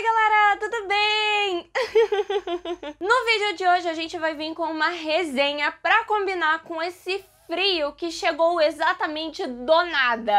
Oi, galera, tudo bem? no vídeo de hoje a gente vai vir com uma resenha pra combinar com esse frio que chegou exatamente do nada.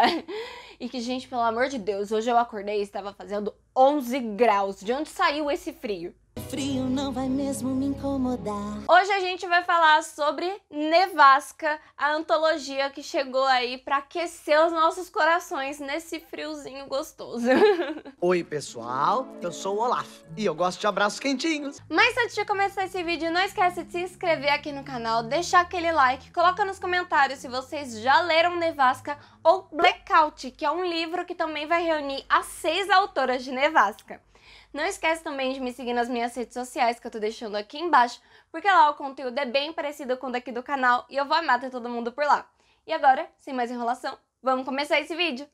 E que, gente, pelo amor de Deus, hoje eu acordei e estava fazendo 11 graus. De onde saiu esse frio? Frio não vai mesmo me incomodar. Hoje a gente vai falar sobre Nevasca, a antologia que chegou aí para aquecer os nossos corações nesse friozinho gostoso. Oi, pessoal, eu sou o Olaf e eu gosto de abraços quentinhos. Mas antes de começar esse vídeo, não esquece de se inscrever aqui no canal, deixar aquele like, coloca nos comentários se vocês já leram Nevasca ou Blackout, que é um livro que também vai reunir as seis autoras de Nevasca. Não esquece também de me seguir nas minhas redes sociais, que eu tô deixando aqui embaixo, porque lá o conteúdo é bem parecido com o daqui do canal e eu vou amar ter todo mundo por lá. E agora, sem mais enrolação, vamos começar esse vídeo!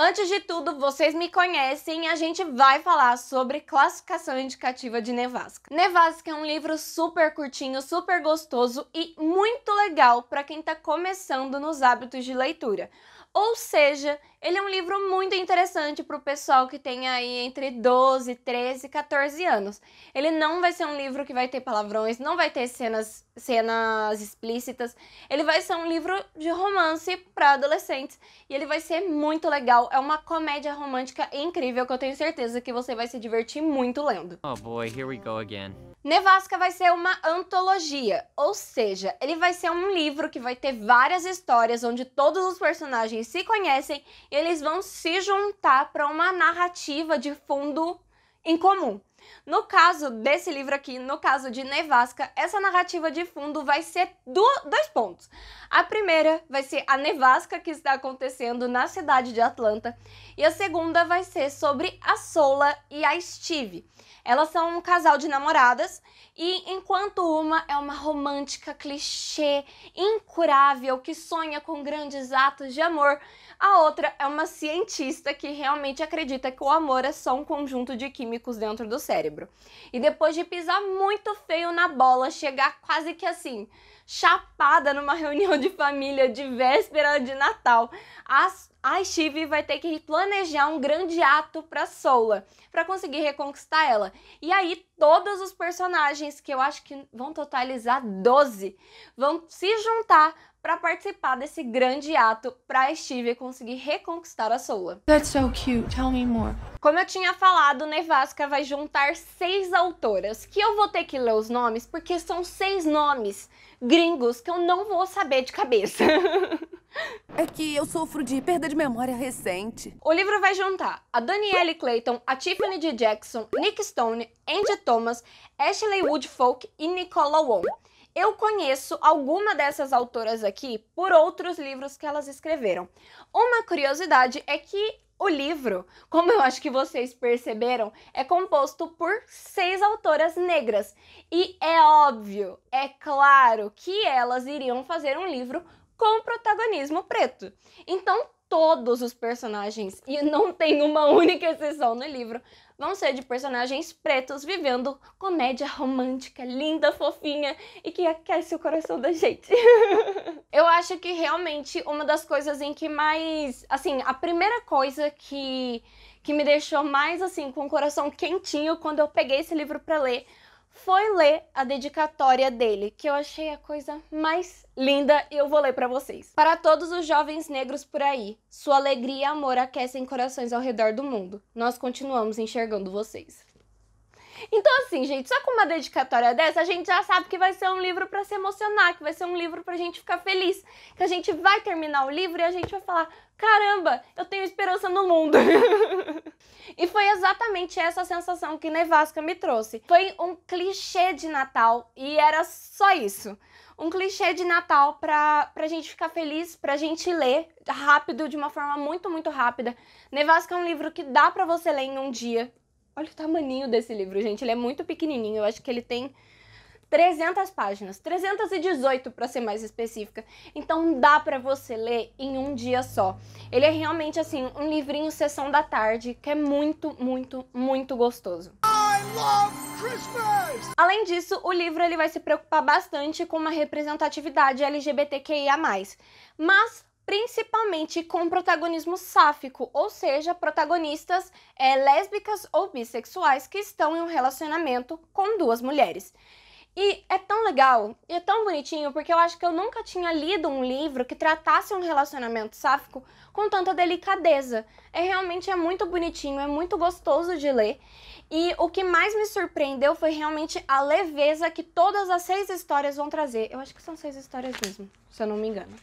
Antes de tudo, vocês me conhecem e a gente vai falar sobre classificação indicativa de nevasca. Nevasca é um livro super curtinho, super gostoso e muito legal para quem está começando nos hábitos de leitura. Ou seja, ele é um livro muito interessante para o pessoal que tem aí entre 12, 13 14 anos. Ele não vai ser um livro que vai ter palavrões, não vai ter cenas, cenas explícitas. Ele vai ser um livro de romance para adolescentes e ele vai ser muito legal. É uma comédia romântica incrível que eu tenho certeza que você vai se divertir muito lendo. Oh boy, here we go again. Nevasca vai ser uma antologia, ou seja, ele vai ser um livro que vai ter várias histórias onde todos os personagens se conhecem eles vão se juntar para uma narrativa de fundo em comum. No caso desse livro aqui, no caso de Nevasca, essa narrativa de fundo vai ser do, dois pontos. A primeira vai ser a nevasca que está acontecendo na cidade de Atlanta, e a segunda vai ser sobre a Sola e a Steve. Elas são um casal de namoradas e enquanto uma é uma romântica clichê, incurável, que sonha com grandes atos de amor, a outra é uma cientista que realmente acredita que o amor é só um conjunto de químicos dentro do cérebro cérebro. E depois de pisar muito feio na bola, chegar quase que assim, chapada numa reunião de família de véspera de Natal, a Steve vai ter que planejar um grande ato para Sola, para conseguir reconquistar ela. E aí todos os personagens, que eu acho que vão totalizar 12, vão se juntar para participar desse grande ato para Steve conseguir reconquistar a Sola. That's so cute. Tell me more. Como eu tinha falado, Nevasca vai juntar seis autoras, que eu vou ter que ler os nomes porque são seis nomes gringos que eu não vou saber de cabeça. É que eu sofro de perda de memória recente. O livro vai juntar a Danielle Clayton, a Tiffany D. Jackson, Nick Stone, Andy Thomas, Ashley Woodfolk e Nicola Wong. Eu conheço alguma dessas autoras aqui por outros livros que elas escreveram. Uma curiosidade é que o livro, como eu acho que vocês perceberam, é composto por seis autoras negras. E é óbvio, é claro que elas iriam fazer um livro com protagonismo preto. Então, todos os personagens, e não tem uma única exceção no livro, vão ser de personagens pretos vivendo comédia romântica, linda, fofinha e que aquece o coração da gente. Eu acho que realmente uma das coisas em que mais. Assim, a primeira coisa que, que me deixou mais assim com o coração quentinho quando eu peguei esse livro para ler foi ler a dedicatória dele, que eu achei a coisa mais linda e eu vou ler para vocês. Para todos os jovens negros por aí, sua alegria e amor aquecem corações ao redor do mundo. Nós continuamos enxergando vocês. Então, assim, gente, só com uma dedicatória dessa, a gente já sabe que vai ser um livro para se emocionar, que vai ser um livro pra gente ficar feliz, que a gente vai terminar o livro e a gente vai falar: caramba, eu tenho esperança no mundo. e foi exatamente essa sensação que Nevasca me trouxe. Foi um clichê de Natal e era só isso. Um clichê de Natal pra, pra gente ficar feliz, pra gente ler rápido, de uma forma muito, muito rápida. Nevasca é um livro que dá para você ler em um dia. Olha o tamaninho desse livro, gente. Ele é muito pequenininho. Eu acho que ele tem 300 páginas, 318 para ser mais específica. Então dá para você ler em um dia só. Ele é realmente assim, um livrinho sessão da tarde, que é muito, muito, muito gostoso. Além disso, o livro ele vai se preocupar bastante com uma representatividade LGBTQIA+. Mas principalmente com protagonismo sáfico, ou seja, protagonistas é, lésbicas ou bissexuais que estão em um relacionamento com duas mulheres. E é tão legal, e é tão bonitinho, porque eu acho que eu nunca tinha lido um livro que tratasse um relacionamento sáfico com tanta delicadeza. É realmente é muito bonitinho, é muito gostoso de ler. E o que mais me surpreendeu foi realmente a leveza que todas as seis histórias vão trazer. Eu acho que são seis histórias mesmo, se eu não me engano.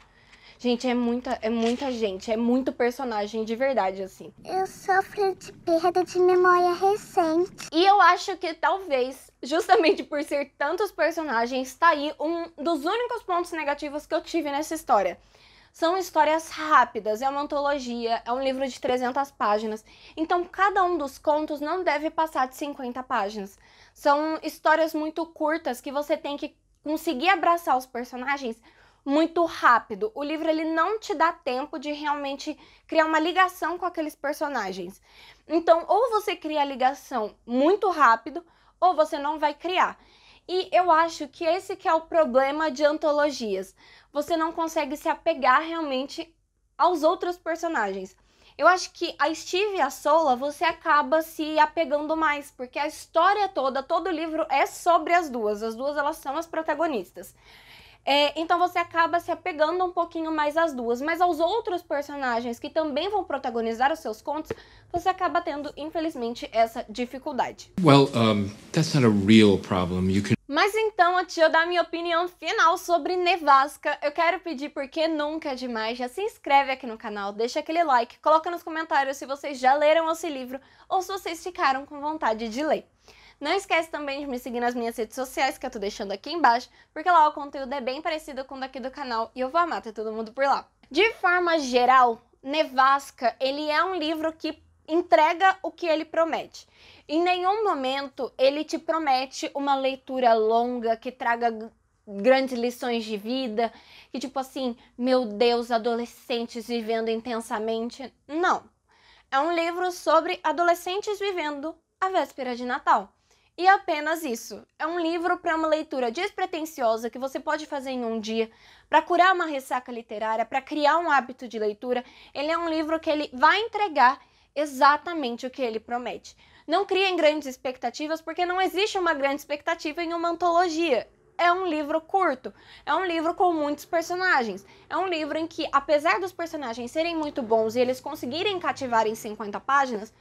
Gente, é muita, é muita gente, é muito personagem de verdade, assim. Eu sofro de perda de memória recente. E eu acho que talvez, justamente por ser tantos personagens, tá aí um dos únicos pontos negativos que eu tive nessa história. São histórias rápidas, é uma antologia, é um livro de 300 páginas. Então, cada um dos contos não deve passar de 50 páginas. São histórias muito curtas que você tem que conseguir abraçar os personagens muito rápido. O livro ele não te dá tempo de realmente criar uma ligação com aqueles personagens. Então, ou você cria a ligação muito rápido, ou você não vai criar. E eu acho que esse que é o problema de antologias. Você não consegue se apegar realmente aos outros personagens. Eu acho que a Steve e a Sola você acaba se apegando mais, porque a história toda, todo o livro é sobre as duas. As duas elas são as protagonistas. É, então você acaba se apegando um pouquinho mais às duas, mas aos outros personagens que também vão protagonizar os seus contos, você acaba tendo, infelizmente, essa dificuldade. Well, um, that's not a real problem. You can... Mas então, antes de eu dar minha opinião final sobre Nevasca, eu quero pedir porque nunca é demais, já se inscreve aqui no canal, deixa aquele like, coloca nos comentários se vocês já leram esse livro ou se vocês ficaram com vontade de ler. Não esquece também de me seguir nas minhas redes sociais, que eu tô deixando aqui embaixo, porque lá o conteúdo é bem parecido com o daqui do canal e eu vou amar ter todo mundo por lá. De forma geral, Nevasca, ele é um livro que entrega o que ele promete. Em nenhum momento ele te promete uma leitura longa que traga grandes lições de vida, que tipo assim, meu Deus, adolescentes vivendo intensamente. Não. É um livro sobre adolescentes vivendo a véspera de Natal. E apenas isso. É um livro para uma leitura despretensiosa que você pode fazer em um dia, para curar uma ressaca literária, para criar um hábito de leitura. Ele é um livro que ele vai entregar exatamente o que ele promete. Não criem grandes expectativas, porque não existe uma grande expectativa em uma antologia. É um livro curto, é um livro com muitos personagens. É um livro em que, apesar dos personagens serem muito bons e eles conseguirem cativar em 50 páginas,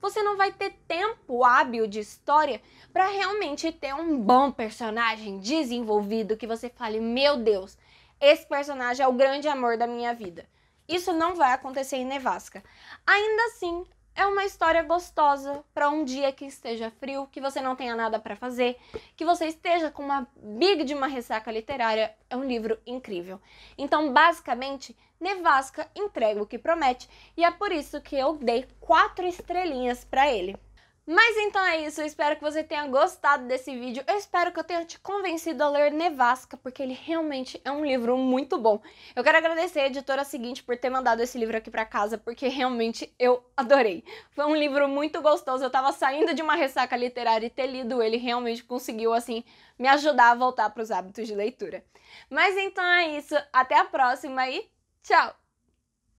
você não vai ter tempo hábil de história para realmente ter um bom personagem desenvolvido que você fale: meu Deus, esse personagem é o grande amor da minha vida. Isso não vai acontecer em Nevasca. Ainda assim, é uma história gostosa para um dia que esteja frio, que você não tenha nada para fazer, que você esteja com uma big de uma ressaca literária. É um livro incrível. Então, basicamente, Nevasca entrega o que promete e é por isso que eu dei quatro estrelinhas para ele. Mas então é isso, eu espero que você tenha gostado desse vídeo. Eu espero que eu tenha te convencido a ler Nevasca, porque ele realmente é um livro muito bom. Eu quero agradecer a editora seguinte por ter mandado esse livro aqui para casa, porque realmente eu adorei. Foi um livro muito gostoso, eu tava saindo de uma ressaca literária e ter lido ele realmente conseguiu assim me ajudar a voltar para os hábitos de leitura. Mas então é isso, até a próxima e tchau.